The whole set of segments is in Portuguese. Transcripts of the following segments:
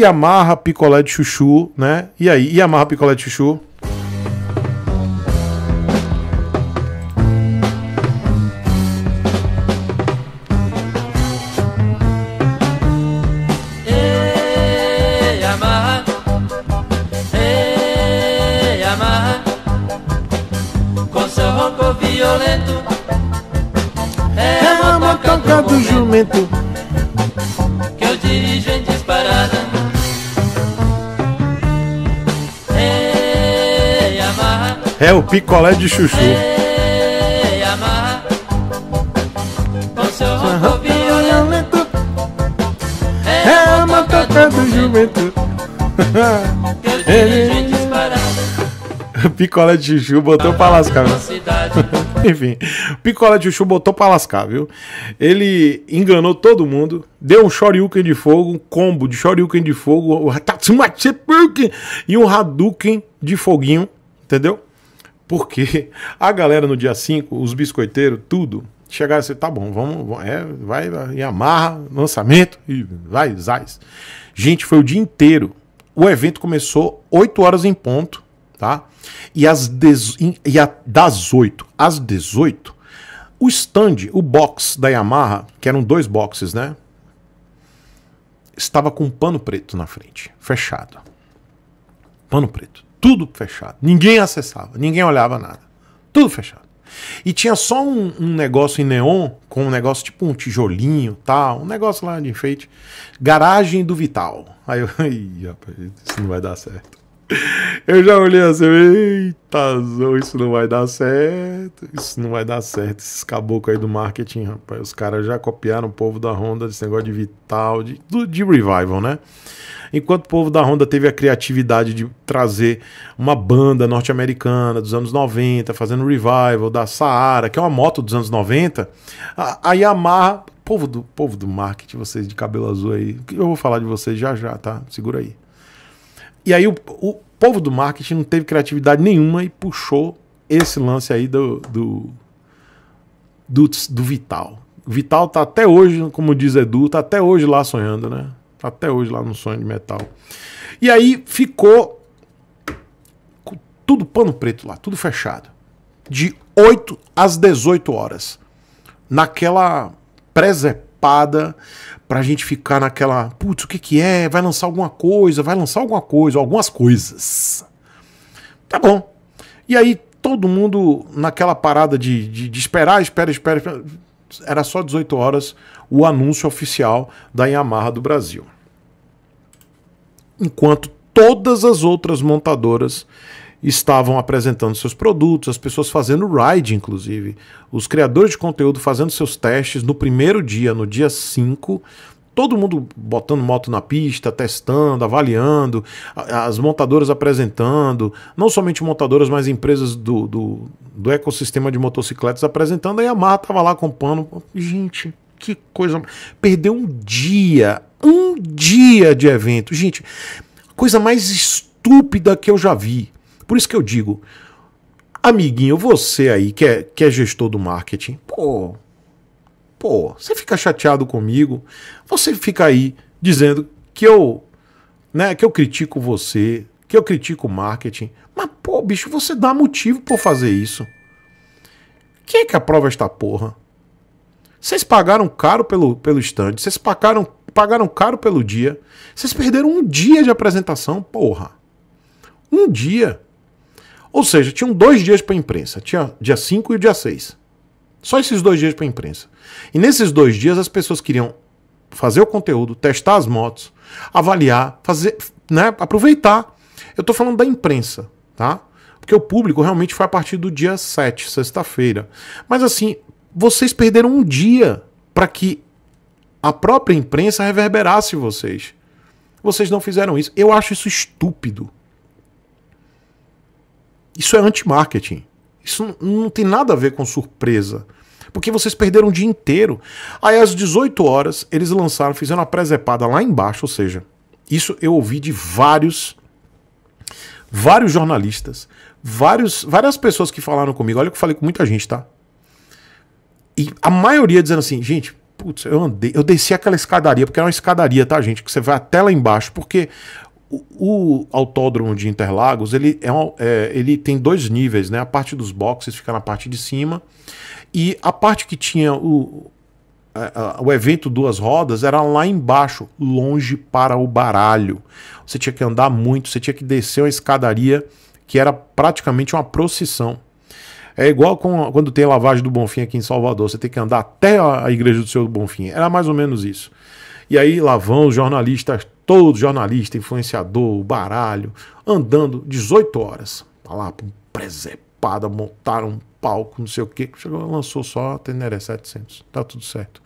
Yamaha Picolé de Chuchu, né? E aí, Yamaha Picolé de Chuchu? É uma é motoca do jumento Que eu dirijo em disparada É o picolé de chuchu. É a matata do jumento. Picolé de chuchu botou pra lascar. Né? Enfim, Picolé de Chuchu botou pra lascar, viu? Ele enganou todo mundo, deu um Shoryuken de fogo, um combo de Shoryuken de fogo, o e um Hadouken de foguinho, entendeu? Porque a galera no dia 5, os biscoiteiros, tudo, chegaram assim, tá bom, vamos, é, vai e amarra, lançamento e vai, zais. Gente, foi o dia inteiro. O evento começou 8 horas em ponto, tá? E, as dez e a... das 8 às 18, o stand, o box da Yamaha, que eram dois boxes, né? Estava com um pano preto na frente, fechado. Pano preto. Tudo fechado. Ninguém acessava, ninguém olhava nada. Tudo fechado. E tinha só um, um, negócio em neon, com um negócio tipo um tijolinho tal, um negócio lá de enfeite. Garagem do Vital. Aí eu, ih, rapaz, isso não vai dar certo. Eu já olhei assim, eita, isso não vai dar certo, isso não vai dar certo. Esses caboclos aí do marketing, rapaz, os caras já copiaram o povo da Honda desse negócio de Vital, de, de revival, né? Enquanto o povo da Honda teve a criatividade de trazer uma banda norte-americana dos anos 90, fazendo revival da Saara, que é uma moto dos anos 90, a, a Yamaha, povo do, povo do marketing, vocês de cabelo azul aí, eu vou falar de vocês já já, tá? Segura aí. E aí o, o povo do marketing não teve criatividade nenhuma e puxou esse lance aí do, do, do, do Vital. O Vital tá até hoje, como diz Edu, tá até hoje lá sonhando, né? Tá até hoje lá no sonho de metal. E aí ficou tudo pano preto lá, tudo fechado. De 8 às 18 horas. Naquela presepada hypada pra gente ficar naquela, putz, o que que é? Vai lançar alguma coisa? Vai lançar alguma coisa? Algumas coisas. Tá bom. E aí todo mundo naquela parada de, de, de esperar, espera, espera, espera. Era só 18 horas o anúncio oficial da Yamaha do Brasil. Enquanto todas as outras montadoras estavam apresentando seus produtos, as pessoas fazendo ride, inclusive. Os criadores de conteúdo fazendo seus testes no primeiro dia, no dia 5. Todo mundo botando moto na pista, testando, avaliando, as montadoras apresentando, não somente montadoras, mas empresas do, do, do ecossistema de motocicletas apresentando. A Yamaha estava lá acompanhando, Gente, que coisa. Perdeu um dia, um dia de evento. Gente, coisa mais estúpida que eu já vi. Por isso que eu digo, amiguinho, você aí que é, que é gestor do marketing, pô, pô, você fica chateado comigo, você fica aí dizendo que eu, né, que eu critico você, que eu critico o marketing, mas pô, bicho, você dá motivo por fazer isso. Quem é que aprova esta porra? Vocês pagaram caro pelo, pelo stand, vocês pagaram, pagaram caro pelo dia, vocês perderam um dia de apresentação, porra. Um dia. Ou seja, tinham dois dias para a imprensa. Tinha dia 5 e o dia 6. Só esses dois dias para a imprensa. E nesses dois dias as pessoas queriam fazer o conteúdo, testar as motos, avaliar, fazer, né, aproveitar. Eu estou falando da imprensa, tá? Porque o público realmente foi a partir do dia 7, sexta-feira. Mas assim, vocês perderam um dia para que a própria imprensa reverberasse vocês. Vocês não fizeram isso. Eu acho isso estúpido. Isso é anti-marketing. Isso não tem nada a ver com surpresa. Porque vocês perderam o dia inteiro. Aí às 18 horas eles lançaram, fizeram a presepada lá embaixo, ou seja, isso eu ouvi de vários vários jornalistas, vários, várias pessoas que falaram comigo. Olha que eu falei com muita gente, tá? E a maioria dizendo assim, gente, putz, eu andei, eu desci aquela escadaria, porque é uma escadaria, tá, gente? Que você vai até lá embaixo, porque o, autódromo de Interlagos ele, é, é ele tem dois níveis, né? A parte dos boxes fica na parte de cima e a parte que tinha o, a, a, o evento duas rodas era lá embaixo, longe para o baralho. Você tinha que andar muito, você tinha que descer uma escadaria que era praticamente uma procissão. É igual com, quando tem lavagem do Bonfim aqui em Salvador, você tem que andar até a igreja do Senhor do Bonfim. Era mais ou menos isso. E aí lá vão os jornalistas todo jornalista, influenciador, baralho, andando 18 horas. Tá lá, presepada, montaram palco, não sei o quê. Chegou, lançou só a Teneré 700. Tá tudo certo.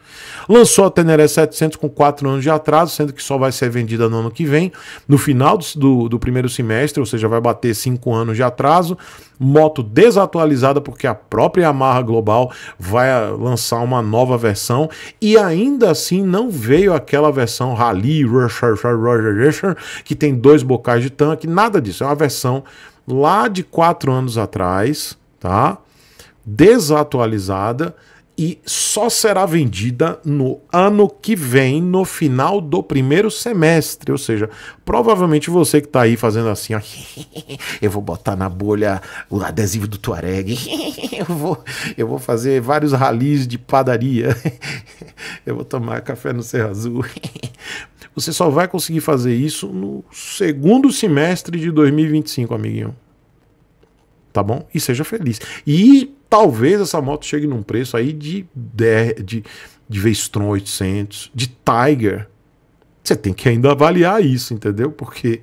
Lançou a Teneré 700 com 4 anos de atraso, sendo que só vai ser vendida no ano que vem, no final do, do, do primeiro semestre, ou seja, vai bater 5 anos de atraso. Moto desatualizada, porque a própria Yamaha Global vai ah, lançar uma nova versão. E ainda assim não veio aquela versão Rally que tem dois bocais de tanque, nada disso. É uma versão lá de 4 anos atrás, tá? desatualizada e só será vendida no ano que vem, no final do primeiro semestre. Ou seja, provavelmente você que está aí fazendo assim, ó, eu vou botar na bolha o adesivo do Tuareg, eu vou, eu vou fazer vários ralis de padaria, eu vou tomar café no Serra Azul. Você só vai conseguir fazer isso no segundo semestre de 2025, amiguinho tá bom? E seja feliz. E talvez essa moto chegue num preço aí de, de, de, de Vestron 800, de Tiger. Você tem que ainda avaliar isso, entendeu? Porque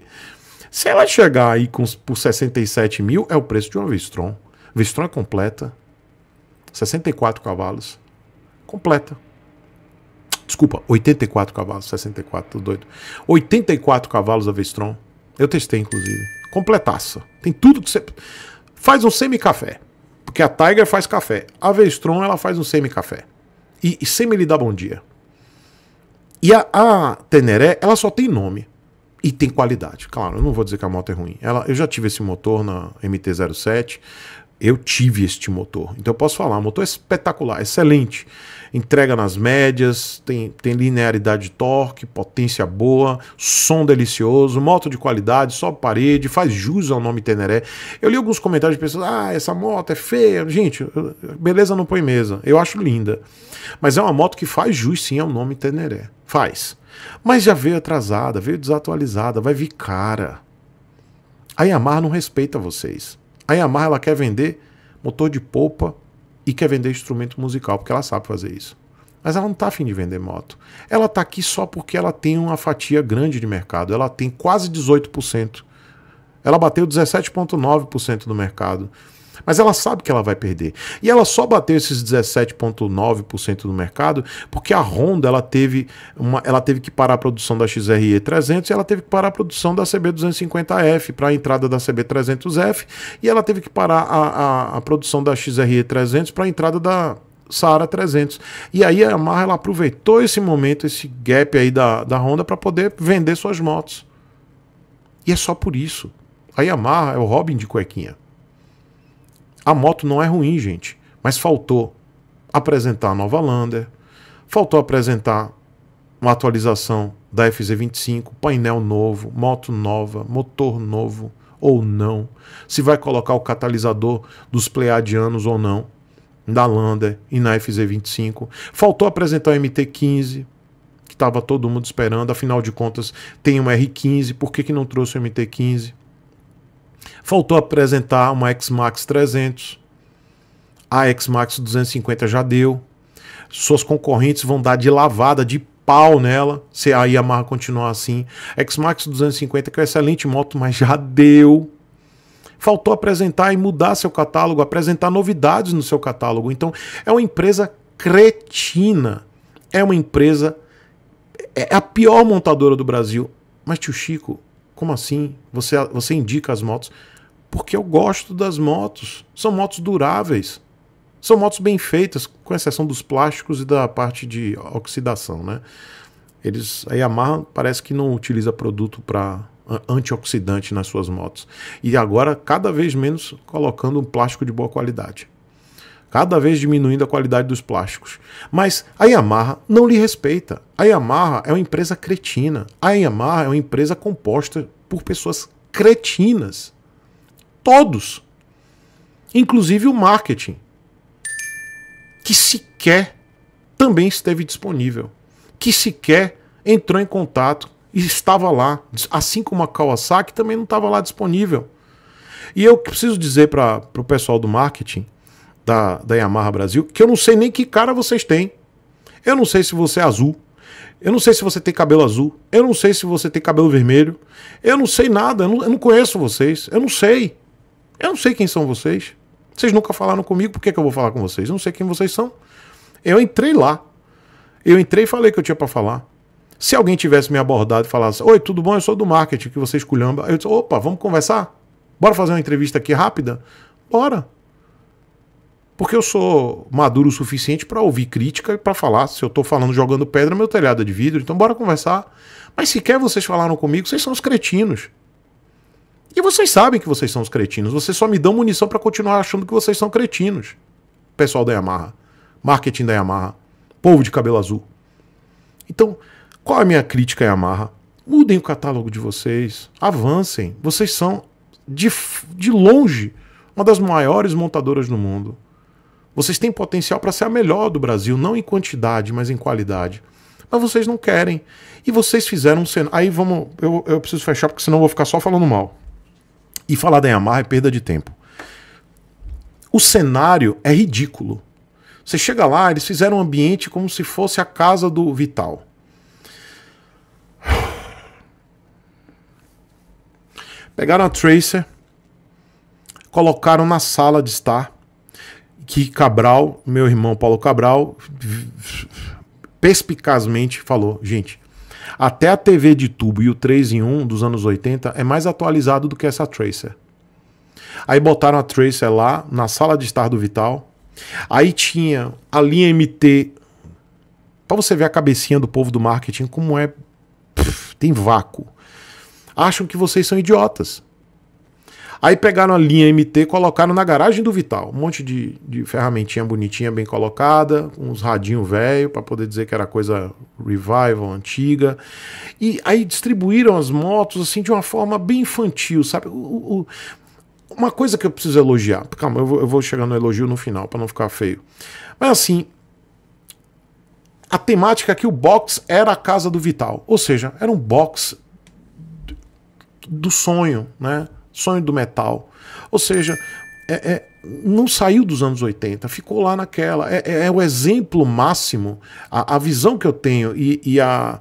se ela chegar aí com, por 67 mil, é o preço de uma Vestron. Vestron é completa. 64 cavalos. Completa. Desculpa, 84 cavalos, 64, tô doido. 84 cavalos a Vestron. Eu testei, inclusive. Completaça. Tem tudo que você Faz um semi-café. Porque a Tiger faz café. A Vestron ela faz um semi-café. E, e sempre lhe dá bom dia. E a, a Teneré, ela só tem nome. E tem qualidade. Claro, eu não vou dizer que a moto é ruim. Ela, eu já tive esse motor na MT-07 eu tive este motor. Então eu posso falar, motor é espetacular, é excelente. Entrega nas médias, tem, tem linearidade de torque, potência boa, som delicioso, moto de qualidade, sobe parede, faz jus ao nome Teneré. Eu li alguns comentários de pessoas, ah, essa moto é feia. Gente, beleza não põe mesa. Eu acho linda. Mas é uma moto que faz jus sim ao nome Teneré. Faz. Mas já veio atrasada, veio desatualizada, vai vir cara. A Yamaha não respeita vocês. A Yamaha ela quer vender motor de polpa e quer vender instrumento musical, porque ela sabe fazer isso. Mas ela não está afim de vender moto. Ela está aqui só porque ela tem uma fatia grande de mercado. Ela tem quase 18%. Ela bateu 17,9% do mercado. Mas ela sabe que ela vai perder. E ela só bateu esses 17,9% do mercado porque a Honda ela teve, uma, ela teve que parar a produção da XRE 300 e ela teve que parar a produção da CB250F para a entrada da CB300F e ela teve que parar a, a, a produção da XRE 300 para a entrada da Saara 300. E aí a Yamaha ela aproveitou esse momento, esse gap aí da, da Honda para poder vender suas motos. E é só por isso. A Yamaha é o Robin de cuequinha. A moto não é ruim, gente, mas faltou apresentar a nova Lander, faltou apresentar uma atualização da FZ25, painel novo, moto nova, motor novo ou não, se vai colocar o catalisador dos Pleiadianos ou não, da Lander e na FZ25. Faltou apresentar o MT15, que estava todo mundo esperando, afinal de contas tem um R15, por que, que não trouxe o MT15? Faltou apresentar uma X-Max 300. A X-Max 250 já deu. Suas concorrentes vão dar de lavada, de pau nela, se a Yamaha continuar assim. X-Max 250 que é uma excelente moto, mas já deu. Faltou apresentar e mudar seu catálogo, apresentar novidades no seu catálogo. Então, é uma empresa cretina. É uma empresa é, é a pior montadora do Brasil. Mas tio Chico, como assim? Você, você indica as motos? Porque eu gosto das motos. São motos duráveis. São motos bem feitas, com exceção dos plásticos e da parte de oxidação, né? Eles, a Yamaha parece que não utiliza produto para antioxidante nas suas motos. E agora, cada vez menos, colocando um plástico de boa qualidade cada vez diminuindo a qualidade dos plásticos. Mas a Yamaha não lhe respeita. A Yamaha é uma empresa cretina. A Yamaha é uma empresa composta por pessoas cretinas. Todos. Inclusive o marketing, que sequer também esteve disponível, que sequer entrou em contato e estava lá, assim como a Kawasaki também não estava lá disponível. E eu preciso dizer para o pessoal do marketing da, da Yamaha Brasil, que eu não sei nem que cara vocês têm. Eu não sei se você é azul. Eu não sei se você tem cabelo azul. Eu não sei se você tem cabelo vermelho. Eu não sei nada. Eu não, eu não conheço vocês. Eu não sei. Eu não sei quem são vocês. Vocês nunca falaram comigo. Por que, que eu vou falar com vocês? Eu não sei quem vocês são. Eu entrei lá. Eu entrei e falei que eu tinha para falar. Se alguém tivesse me abordado e falasse: Oi, tudo bom? Eu sou do marketing que você esculhamba. Eu disse: Opa, vamos conversar? Bora fazer uma entrevista aqui rápida? Bora. Porque eu sou maduro o suficiente para ouvir crítica e para falar. Se eu estou falando jogando pedra, meu telhado é de vidro, então bora conversar. Mas se quer vocês falaram comigo, vocês são os cretinos. E vocês sabem que vocês são os cretinos. Vocês só me dão munição para continuar achando que vocês são cretinos. Pessoal da Yamaha, marketing da Yamaha, povo de cabelo azul. Então, qual é a minha crítica à Yamaha? Mudem o catálogo de vocês, avancem. Vocês são, de, de longe, uma das maiores montadoras do mundo. Vocês têm potencial para ser a melhor do Brasil, não em quantidade, mas em qualidade. Mas vocês não querem. E vocês fizeram um cenário. Aí vamos. Eu, eu preciso fechar, porque senão eu vou ficar só falando mal. E falar da Yamaha é perda de tempo. O cenário é ridículo. Você chega lá, eles fizeram um ambiente como se fosse a casa do Vital. Pegaram a Tracer, colocaram na sala de estar que Cabral, meu irmão Paulo Cabral, perspicazmente falou: gente, até a TV de tubo e o 3 em 1 dos anos 80 é mais atualizado do que essa Tracer. Aí botaram a Tracer lá na sala de estar do Vital. Aí tinha a linha MT. Pra você ver a cabecinha do povo do marketing, como é. Pff, tem vácuo. Acham que vocês são idiotas. Aí pegaram a linha MT, colocaram na garagem do Vital. Um monte de, de ferramentinha bonitinha, bem colocada, uns radinho velho, para poder dizer que era coisa revival, antiga. E aí distribuíram as motos, assim, de uma forma bem infantil, sabe? O, o, uma coisa que eu preciso elogiar. Calma, eu vou, eu vou chegar no elogio no final, para não ficar feio. Mas assim, a temática é que o box era a casa do Vital. Ou seja, era um box do sonho, né? Sonho do Metal. Ou seja, é, é, não saiu dos anos 80, ficou lá naquela. É, é, é o exemplo máximo, a, a, visão que eu tenho e, e a,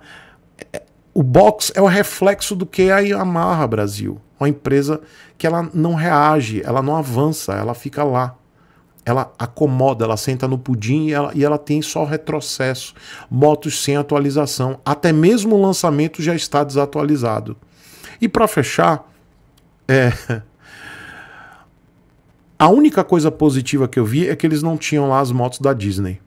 é, o box é o reflexo do que é a Amarra Brasil. Uma empresa que ela não reage, ela não avança, ela fica lá. Ela acomoda, ela senta no pudim e ela, e ela tem só retrocesso. Motos sem atualização. Até mesmo o lançamento já está desatualizado. E para fechar, é. A única coisa positiva que eu vi é que eles não tinham lá as motos da Disney.